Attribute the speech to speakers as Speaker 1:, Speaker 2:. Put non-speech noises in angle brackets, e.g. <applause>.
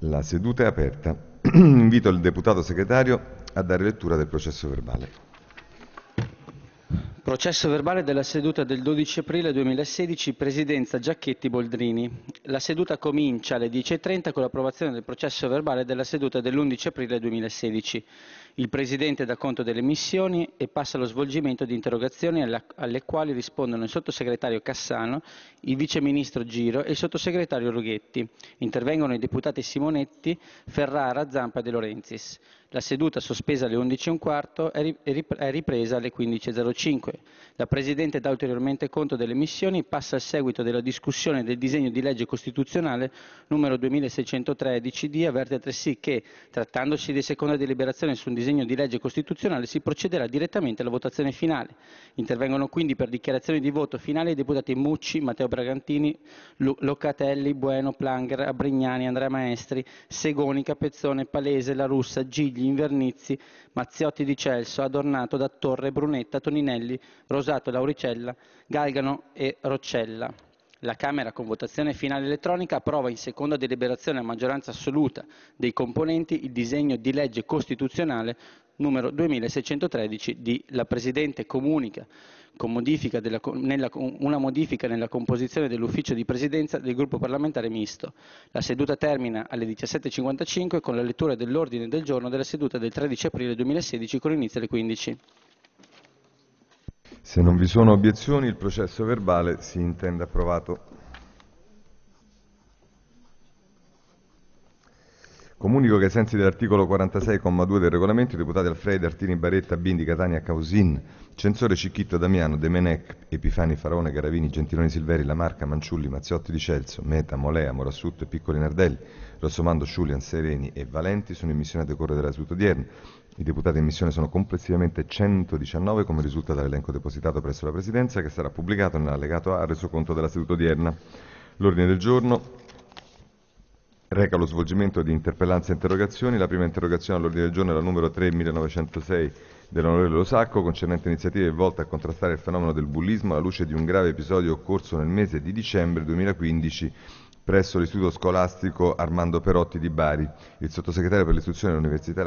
Speaker 1: La seduta è aperta. <clears throat> Invito il deputato segretario a dare lettura del processo verbale.
Speaker 2: Processo verbale della seduta del 12 aprile 2016, Presidenza Giacchetti Boldrini. La seduta comincia alle 10.30 con l'approvazione del processo verbale della seduta dell'11 aprile 2016. Il Presidente dà conto delle missioni e passa allo svolgimento di interrogazioni alle quali rispondono il Sottosegretario Cassano, il Vice Ministro Giro e il Sottosegretario Rughetti. Intervengono i deputati Simonetti, Ferrara, Zampa e De Lorenzis. La seduta sospesa alle 11.15 è ripresa alle 15.05 la Presidente dà ulteriormente conto delle missioni e passa al seguito della discussione del disegno di legge costituzionale numero 2613 di Avverte altresì che, trattandosi di seconda deliberazione su un disegno di legge costituzionale, si procederà direttamente alla votazione finale. Intervengono quindi per dichiarazione di voto finale i deputati Mucci, Matteo Bragantini, Locatelli, Bueno, Planger, Abrignani, Andrea Maestri, Segoni, Capezzone, Palese, La Russa, Gigli, Invernizzi, Mazziotti di Celso, Adornato, da Torre, Brunetta, Toninelli, Rosato Lauricella, Galgano e Roccella. La Camera, con votazione finale elettronica, approva in seconda deliberazione a maggioranza assoluta dei componenti il disegno di legge costituzionale numero 2613 di La Presidente comunica con modifica della, nella, una modifica nella composizione dell'ufficio di presidenza del gruppo parlamentare misto. La seduta termina alle 17.55 con la lettura dell'ordine del giorno della seduta del 13 aprile 2016 con inizio alle 15.
Speaker 1: Se non vi sono obiezioni, il processo verbale si intende approvato. Comunico che ai sensi dell'articolo 46,2 del regolamento i deputati Alfredi, Artini, Baretta, Bindi, Catania, Causin, Censore, Cicchitto, Damiano, Demenec, Epifani, Faraone, Garavini, Gentiloni, Silveri, Lamarca, Manciulli, Mazziotti di Celso, Meta, Molea, Morassutto e Piccoli Nardelli, Rossomando, Sciulian, Sereni e Valenti sono in missione a decorrere della seduta odierna. I deputati in missione sono complessivamente 119 come risulta dall'elenco depositato presso la Presidenza che sarà pubblicato nell'allegato A al resoconto della seduta odierna. L'ordine del giorno reca lo svolgimento di interpellanze e interrogazioni. La prima interrogazione all'ordine del giorno è la numero 3.1906 dell'onorevole Losacco, concernente iniziative volte a contrastare il fenomeno del bullismo alla luce di un grave episodio occorso nel mese di dicembre 2015 presso l'istituto scolastico Armando Perotti di Bari. Il sottosegretario per l'istruzione e